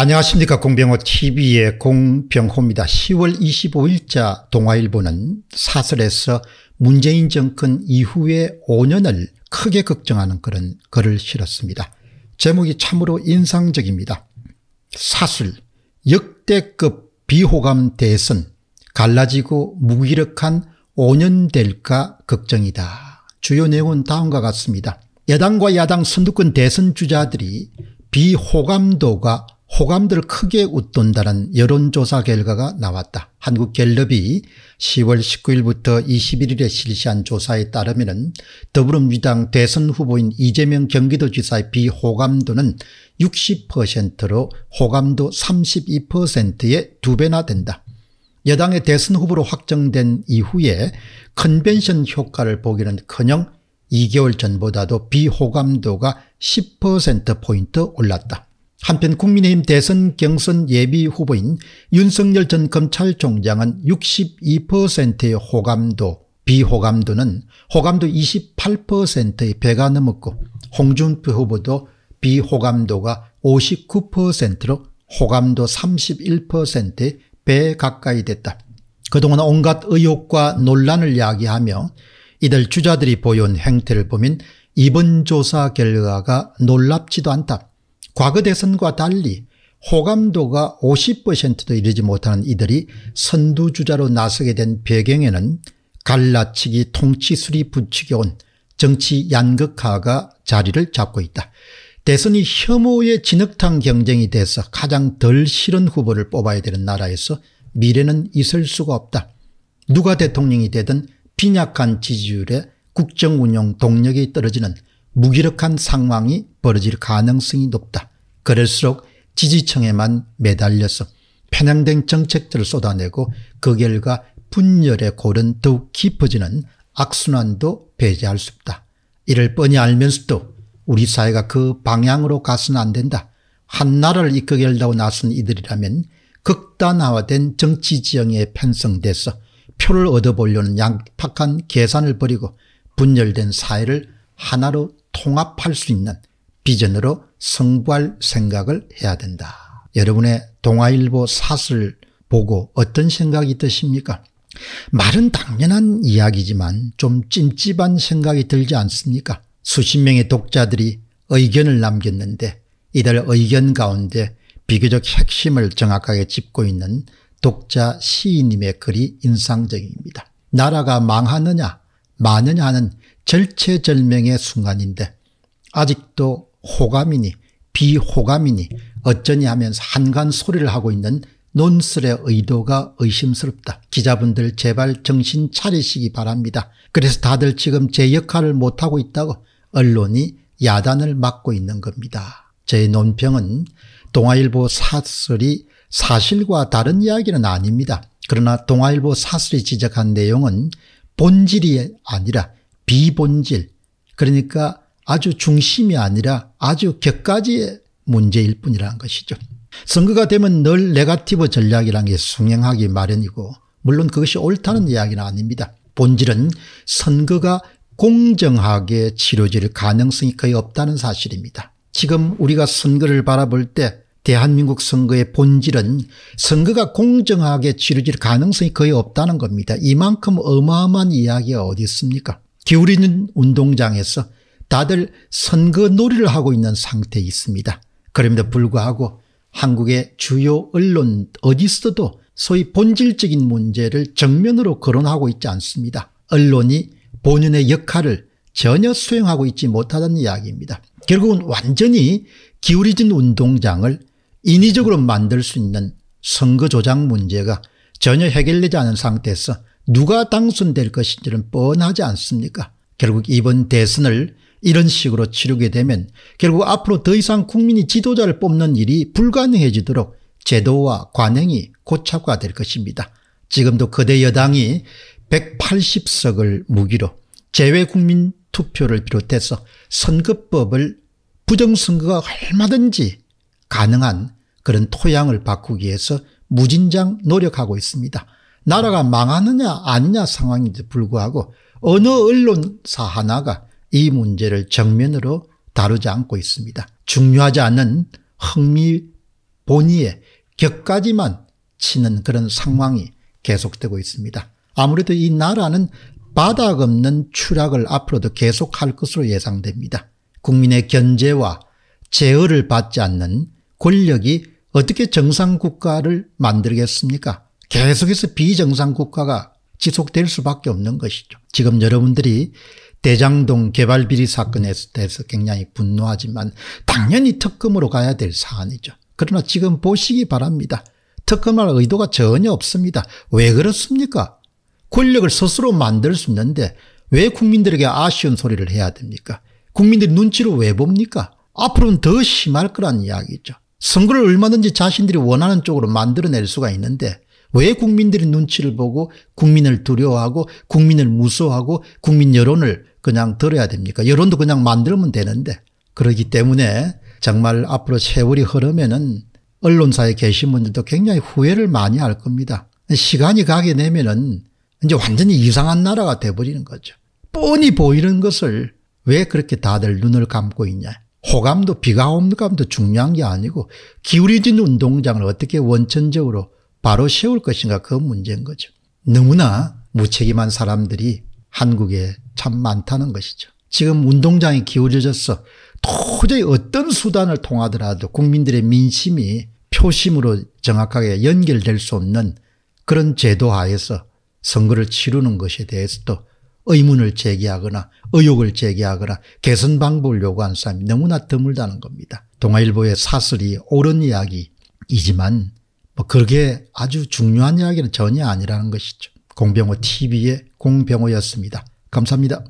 안녕하십니까 공병호TV의 공병호입니다. 10월 25일자 동아일보는 사설에서 문재인 정권 이후의 5년을 크게 걱정하는 그런 글을 실었습니다. 제목이 참으로 인상적입니다. 사술 역대급 비호감 대선 갈라지고 무기력한 5년 될까 걱정이다. 주요 내용은 다음과 같습니다. 여당과 야당 선두권 대선 주자들이 비호감도가 호감들 크게 웃돈다는 여론조사 결과가 나왔다. 한국갤럽이 10월 19일부터 21일에 실시한 조사에 따르면 더불어민주당 대선 후보인 이재명 경기도지사의 비호감도는 60%로 호감도 32%의 두배나 된다. 여당의 대선 후보로 확정된 이후에 컨벤션 효과를 보기는커녕 2개월 전보다도 비호감도가 10%포인트 올랐다. 한편 국민의힘 대선 경선 예비 후보인 윤석열 전 검찰총장은 62%의 호감도 비호감도는 호감도 28%의 배가 넘었고 홍준표 후보도 비호감도가 59%로 호감도 31%의 배 가까이 됐다. 그동안 온갖 의혹과 논란을 야기하며 이들 주자들이 보여온 행태를 보면 이번 조사 결과가 놀랍지도 않다. 과거 대선과 달리 호감도가 50%도 이르지 못하는 이들이 선두주자로 나서게 된 배경에는 갈라치기 통치술이 부추겨 온 정치 양극화가 자리를 잡고 있다. 대선이 혐오의 진흙탕 경쟁이 돼서 가장 덜 싫은 후보를 뽑아야 되는 나라에서 미래는 있을 수가 없다. 누가 대통령이 되든 빈약한 지지율에 국정운영 동력이 떨어지는 무기력한 상황이 벌어질 가능성이 높다. 그럴수록 지지층에만 매달려서 편향된 정책들을 쏟아내고 그 결과 분열의 골은 더욱 깊어지는 악순환도 배제할 수 없다. 이를 뻔히 알면서도 우리 사회가 그 방향으로 가서는 안 된다. 한 나라를 이끌려고 나선 이들이라면 극단화된 정치 지형에 편성돼서 표를 얻어보려는 양팍한 계산을 벌이고 분열된 사회를 하나로 통합할 수 있는 비전으로 승부할 생각을 해야 된다. 여러분의 동아일보 사슬 보고 어떤 생각이 드십니까? 말은 당연한 이야기지만 좀 찜찜한 생각이 들지 않습니까? 수십 명의 독자들이 의견을 남겼는데 이들 의견 가운데 비교적 핵심을 정확하게 짚고 있는 독자 시인님의 글이 인상적입니다. 나라가 망하느냐 마느냐 하는 절체절명의 순간인데 아직도 호감이니 비호감이니 어쩌니 하면서 한간 소리를 하고 있는 논술의 의도가 의심스럽다. 기자분들 제발 정신 차리시기 바랍니다. 그래서 다들 지금 제 역할을 못하고 있다고 언론이 야단을 맞고 있는 겁니다. 제 논평은 동아일보 사설이 사실과 다른 이야기는 아닙니다. 그러나 동아일보 사설이 지적한 내용은 본질이 아니라 비본질, 그러니까 아주 중심이 아니라 아주 격가지의 문제일 뿐이라는 것이죠. 선거가 되면 늘 네가티브 전략이라는 게 숭행하기 마련이고 물론 그것이 옳다는 이야기는 아닙니다. 본질은 선거가 공정하게 치러질 가능성이 거의 없다는 사실입니다. 지금 우리가 선거를 바라볼 때 대한민국 선거의 본질은 선거가 공정하게 치러질 가능성이 거의 없다는 겁니다. 이만큼 어마어마한 이야기가 어디 있습니까? 기울이는 운동장에서 다들 선거 놀이를 하고 있는 상태에 있습니다. 그럼에도 불구하고 한국의 주요 언론 어디서도 소위 본질적인 문제를 정면으로 거론하고 있지 않습니다. 언론이 본연의 역할을 전혀 수행하고 있지 못하다는 이야기입니다. 결국은 완전히 기울이진 운동장을 인위적으로 만들 수 있는 선거 조작 문제가 전혀 해결되지 않은 상태에서 누가 당선될 것인지는 뻔하지 않습니까 결국 이번 대선을 이런 식으로 치르게 되면 결국 앞으로 더 이상 국민이 지도자를 뽑는 일이 불가능해지도록 제도와 관행이 고착화될 것입니다. 지금도 거대 여당이 180석을 무기로 재외국민 투표를 비롯해서 선거법을 부정선거가 얼마든지 가능한 그런 토양을 바꾸기 위해서 무진장 노력하고 있습니다. 나라가 망하느냐 아니냐 상황인데 불구하고 어느 언론사 하나가 이 문제를 정면으로 다루지 않고 있습니다. 중요하지 않은 흥미 본의의 격까지만 치는 그런 상황이 계속되고 있습니다. 아무래도 이 나라는 바닥 없는 추락을 앞으로도 계속할 것으로 예상됩니다. 국민의 견제와 제어를 받지 않는 권력이 어떻게 정상 국가를 만들겠습니까? 계속해서 비정상 국가가 지속될 수밖에 없는 것이죠. 지금 여러분들이 대장동 개발 비리 사건에 대해서 굉장히 분노하지만 당연히 특검으로 가야 될 사안이죠. 그러나 지금 보시기 바랍니다. 특검할 의도가 전혀 없습니다. 왜 그렇습니까? 권력을 스스로 만들 수 있는데 왜 국민들에게 아쉬운 소리를 해야 됩니까? 국민들이 눈치로왜 봅니까? 앞으로는 더 심할 거란 이야기죠. 선거를 얼마든지 자신들이 원하는 쪽으로 만들어낼 수가 있는데 왜 국민들이 눈치를 보고 국민을 두려워하고 국민을 무서워하고 국민 여론을 그냥 들어야 됩니까? 여론도 그냥 만들면 되는데 그러기 때문에 정말 앞으로 세월이 흐르면은 언론사에 계신 분들도 굉장히 후회를 많이 할 겁니다. 시간이 가게 되면은 이제 완전히 이상한 나라가 돼버리는 거죠. 뻔히 보이는 것을 왜 그렇게 다들 눈을 감고 있냐. 호감도 비가호감도 중요한 게 아니고 기울여진 운동장을 어떻게 원천적으로 바로 세울 것인가 그 문제인 거죠. 너무나 무책임한 사람들이 한국에 참 많다는 것이죠. 지금 운동장이 기울여졌어. 도저히 어떤 수단을 통하더라도 국민들의 민심이 표심으로 정확하게 연결될 수 없는 그런 제도 하에서 선거를 치르는 것에 대해서도 의문을 제기하거나 의혹을 제기하거나 개선 방법을 요구한 사람이 너무나 드물다는 겁니다. 동아일보의 사설이 옳은 이야기이지만 뭐 그게 아주 중요한 이야기는 전혀 아니라는 것이죠. 공병호 TV의 공병호였습니다. 감사합니다.